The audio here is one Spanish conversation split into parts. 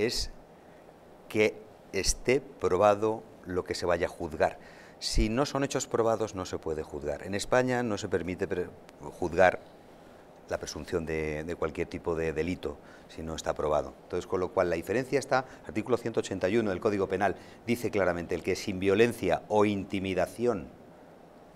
es que esté probado lo que se vaya a juzgar. Si no son hechos probados, no se puede juzgar. En España no se permite juzgar la presunción de, cualquier tipo de delito si no está probado. Entonces, con lo cual, la diferencia está, artículo 181 del Código Penal dice claramente, el que sin violencia o intimidación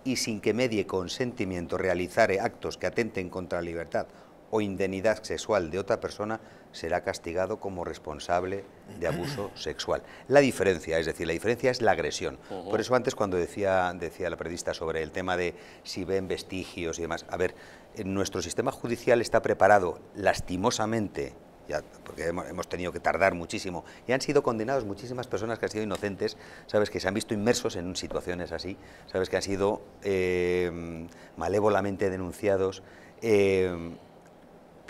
y sin que medie consentimiento realizare actos que atenten contra la libertad o indemnidad sexual de otra persona, será castigado como responsable de abuso sexual. La diferencia, es decir, la diferencia es la agresión. Por eso antes cuando decía, decía la periodista sobre el tema de si ven vestigios y demás, a ver, nuestro sistema judicial está preparado lastimosamente ya, porque hemos tenido que tardar muchísimo, y han sido condenados muchísimas personas que han sido inocentes, sabes, que se han visto inmersos en situaciones así, sabes, que han sido eh, malévolamente denunciados. Eh,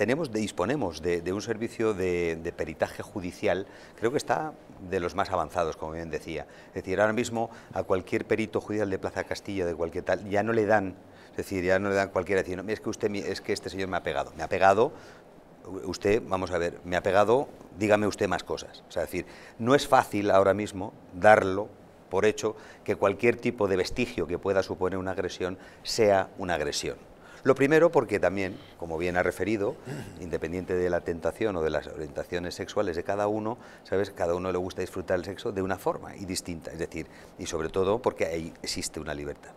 disponemos de, un servicio de, peritaje judicial, creo que está de los más avanzados, como bien decía. Es decir, ahora mismo a cualquier perito judicial de Plaza Castilla, de cualquier tal, ya no le dan, es decir, ya no le dan cualquiera decir, es que usted, es que este señor me ha pegado, me ha pegado, usted, vamos a ver, me ha pegado, dígame usted más cosas. es decir, no es fácil ahora mismo darlo por hecho que cualquier tipo de vestigio que pueda suponer una agresión sea una agresión. Lo primero porque también, como bien ha referido, independiente de la tentación o de las orientaciones sexuales de cada uno, ¿sabes? Cada uno le gusta disfrutar el sexo de una forma y distinta, es decir, y sobre todo porque ahí existe una libertad.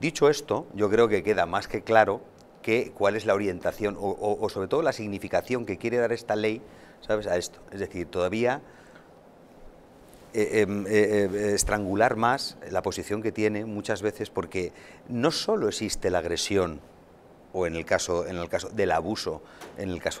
Dicho esto, yo creo que queda más que claro que cuál es la orientación o, sobre todo la significación que quiere dar esta ley, ¿sabes? A esto. Es decir, todavía eh, em, eh, em, estrangular más la posición que tiene muchas veces porque no solo existe la agresión o en el caso, en el caso del abuso, en el caso de la